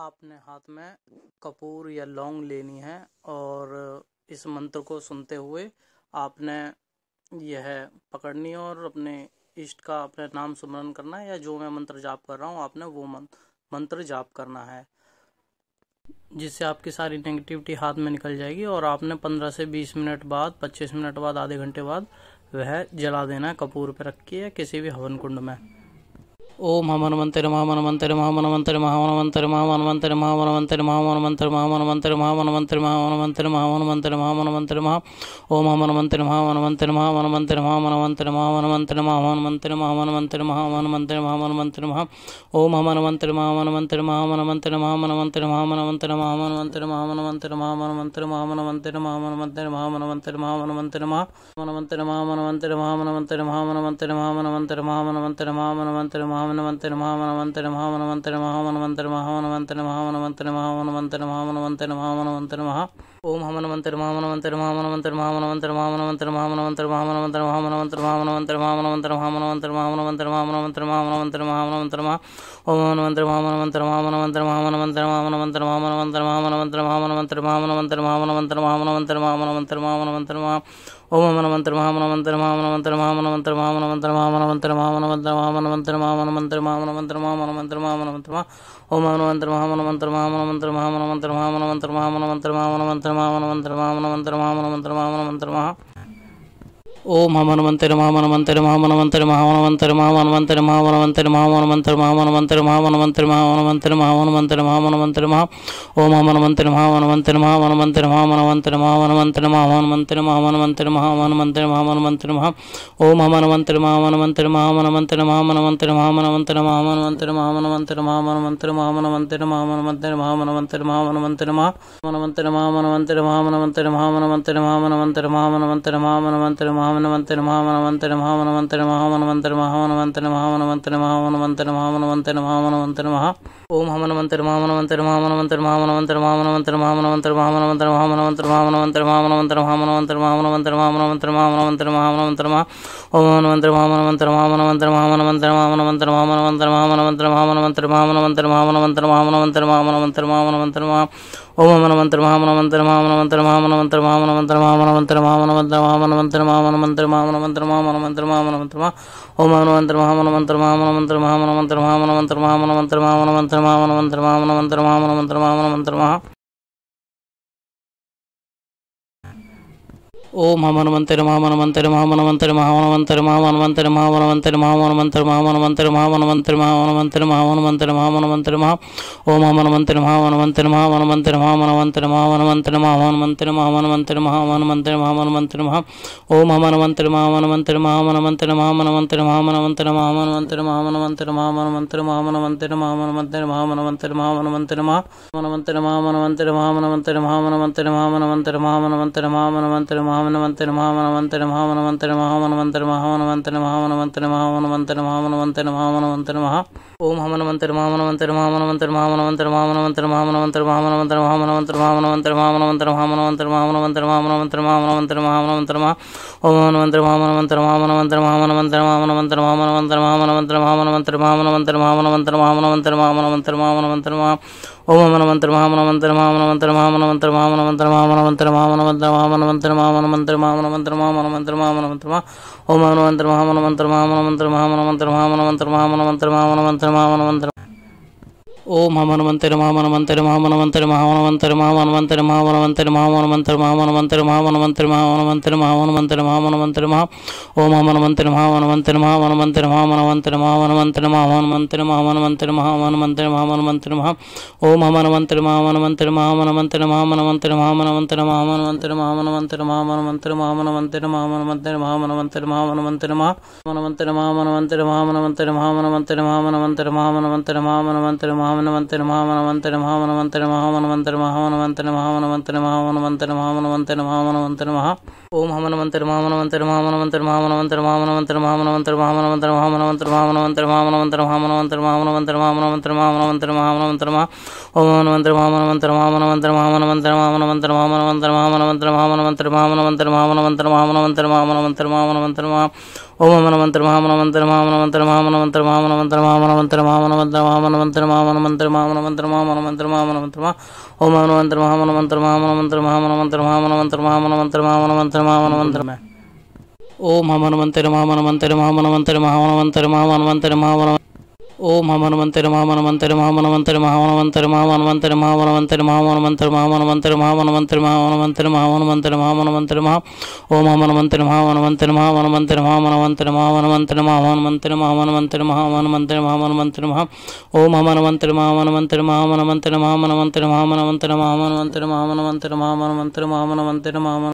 آپ نے ہاتھ میں کپور یا لونگ لینی ہے اور اس منتر کو سنتے ہوئے آپ نے یہ ہے پکڑنی اور اپنے اشٹ کا اپنے نام سمرن کرنا ہے یا جو میں منتر جاپ کر رہا ہوں آپ نے وہ منتر جاپ کرنا ہے جس سے آپ کی ساری نگیٹیوٹی ہاتھ میں نکل جائے گی اور آپ نے پندرہ سے بیس منٹ بعد پچیس منٹ بعد آدھے گھنٹے بعد وہ جلا دینا ہے کپور پہ رکھ کے یا کسی بھی ہون کنڈ میں اوم مہمان منتری مہمان منتری مہمان منتری مہمان منتری مہمان منتری مہمان منتری مہمان منتری مہمان منتری مہمان منتری مہمان منتری مہمان منتری مہمان منتر مہا اوم مہمان منتری مہمان منتری مہمان منتری مہمان منتری مہمان منتری مہمان منتری مہامان منتری مہمان منتری مہمان منتری مہا ام مہمان منتری مہمان منتری مہمان منتری مہمان منتری مہمان منتری مہمان منتری مہمان منتری مہامان منتری مہمان منتری مہمان منتری مہمان منتری مہمان منتری مہا مہمان منتری مہمان منتری مہمان منتری مہامان منتری مہمان منتری مہامان منتری مہمان منتری مہمان ما نمن مہمان منتری مہام منتری مہمانتر محام ون محمن ونت محمن متنی مہم ون مہم ونتر محام ممن منتری مہم منتری مہم منتر مہم منتر مہم منتر مہمن منتر مہم منتر مہم منتر مہم منتری ممن منتر مہم منتر ما من منتر مہم منتر ما من منتر مہم منتر مہم ممن منتر مہم منتر ما من منتر مہم منتر ما من من ممن منتر مہم منتر مہم منتری ممن منتری ما من من ما ما ما ممن ون ممن منتر ما من منتر محمام ஓம் மன மந்திர மாமன மந்திர மாமன மந்திர மாமன மந்திர மாமன மந்திர மாமன மந்திர மாமன மந்திர மாமன மந்திர மாமன மந்திர மாமன மந்திர மாமன மந்திர மாமன மந்திரமா ஓம் மந்திர மாமன மந்திர மாமன மந்திர மாமன மந்திர மாமன மந்திர மாமன மந்திர மாமன மந்திர மாமன மந்திர மாமன மந்திர மாமன மந்திர மாமன மந்திர மாமன மந்திரமா ام ممان منتری مہمان منتری مہمان منتری مہمان منتری مہمان منتری مہمان منتری مہمان منتر مہمان منتری مہمان منتر مہمان منتری مہمان منتری مہمان منتر مہا اوم مہمان منتری مہمان منتری مہامان منتری مہمان منتر مہمان منتری مہمان منتر مہمان منتر مہامان منتر مہمان منتر مہا اوم مہمان منتری مہمان منتری مہمان منتری مہمان منتری مہمان منتری مہمان منتری مہمان منتری مہمان منتری مہمان منتری مہمان منتری مہمان منتری مہامان منتری مہا مہمان منتری مہمان منتری مہمان منتری مہمان منتری مہمان منتری مہمان منتری مہمان منتری مہام من ممن من مہم منتری مہمان منتری مہامن منتری مہمان ون مہمان منتری محمن منتری مہمن منتری ما ما من منتری مہا ممن منتری مہمان منتری مہمان منتر مہمان منتر ماحول منتری مہم منتری مہمان منتر مہم منتر ما ممن منتر مہم منتر ما من منتر مہم منتر ما من منتر ما ما من مہمن منتر محام ممن منتر مہم منتر مہم منتر مہمان منتر ما من منتر مہم منتر ما من منتر مہم منتر مہم منتری ما من من ஓம் மன மந்திர மாமன மந்திர மாமன மந்திர மாமன மந்திர மாமன மந்திர மாமன மந்திர மாமன மந்திர மாமன மந்திர மாமன மந்திர மாமன மந்திர மாமன மந்திர மாமன மந்திரமா ஓம் மன மந்திர மாமன மந்திர மாமன மந்திர மாமன மந்திர மாமன மந்திர மாமன மந்திர மாமன மந்திர மாமன மந்திர மாமன மந்திர மாமன மந்திர மாமன மந்திரமா ام مہمان منتری مہمان منتری مہمان منتری مہمان منتری مہمان منتری مہمان منتری مہمان منتر مہمان منتر مہمان منتر مہمان منتری مہام منتری مہمان منتر مہا اوم مہمان منتری مہامان منتری مہمان منتری مہمان منتر مہمان منتری مہمان منتر مہمان منتر مہام منتری مہمان منتر مہا اوم مہمان منتری مہمان منتری مہمان منتری مہمان منتری مہمان منتری مہمان منتری مہمان منتری مہمان منتری مہمان منتری مہمان منتری مہمان منتری مہامان منتری مہا مہمان منتری مہمان منتری مہمان منتری مہمان منتری مہمان منتری مہمان منتری مہمان منتری مہام من ممن من مہم منتری مہمان منتری مہامن منتری مہمان مہمان منتری محمن منتری مہم منتری مہمان منتری مہام ممن منتری مہمان منتری مہمان منتری مہمان منتر مہم منتری مہم منتری مہمان منتر مہم منتر ما ممن منتری مہم منتر ما من منتر مہم منتری ما من منتر ما من مہمن منتر محام ممن منتری مہم منتر مہم منتر مہمان من منتر مہم منتر مہم منتر ما من منتر مہم منتر مہم منتر مہم منتری ما من منتر ما منتر مہا او ممن منتر ممن منتر منتر مہمن منتر ممن منتر مہمان منتر ما من منتر مہم منتر منتر منتر ممن منتر منتر امن منتر مہمان منتر مہمن منتر ما من منتر مہم منتر مہمن منتر منتر ما من منتر ام مہمان منتری مہمان منتری مہمان منتری مہمان منتری مہمان منتری مہمان منتری مہمان منتر مہمان منتری مہمان منتر مہمان منتری مہمان منتری مہمان منتری مہا ام مہمان منتری مہمان منتری مہمان منتری مہمان منتری مہامان منتر مہمان منتر مہمان منتری مہمان منتری مہمان منتری مہا ام ممان منتری مہمان منتری مہمان منتری مہمان منتری مہمان منتری مہمان منتری مہمان منتری مہمان منتر مہمان منتری مہمان منتری مہمان منتری مہمان منتر مہا مہمان منتر مہمان منتری مہمان منتری مہمان منتری مہمان منتری مہمان منتری مہمان منتری مہمان مہمان منتری مہام منتری مہمان منتری مہمان منتری مہمان منتری اوم منتری مہم منتری مہم منتری مہم منتری ممن منتری مہم منتری مہم منتر مہم منتر مہم منتری ممن منتر ما من منتری ممن منتر ممن منتر ما منتر محم ونر مہم ممن منتری مہم منتر ما من منتر ماحول منہ منتر ما منتر مہم منتر ماحول منتری مہم منتر مہم منتر مہم منتر ما ممن منتری ما منتر مہم اوم ممن منتر مہم منتر ما من منتر مہم منتر مہم منتر ما من منتر ما من مہم منتر منتر ممن منتر ممن منتر ممن منتر مو من منتر مہم منتر مہم منتر مہم منتر ما من منتر مہم منتر ما منترا منتر اوم مہمان منتری مہمان منتری مہمان منتری مہمان منتری مہمان منتری مہمان ام ممان منتری مہمان منتری مہمان منتری مہمان منتری مہمان منتری مہامان منتری مہمان منتری مہمان منتری مہمان منتری مہمان منتری مہمان منتری مہمان منتری مہا اومن منتری مہمان منتری مہمان منتری مہمان منتری مہمان منتری مہمان منتری مہمان منتری مہمان منتری مہامان منتری مہا او ممان منتری مہمان منتری مہمان منتری مہمان منتری مہمان منتری مہمان منتری مہمان منتری مہامان منتری مہمان منتری مہمان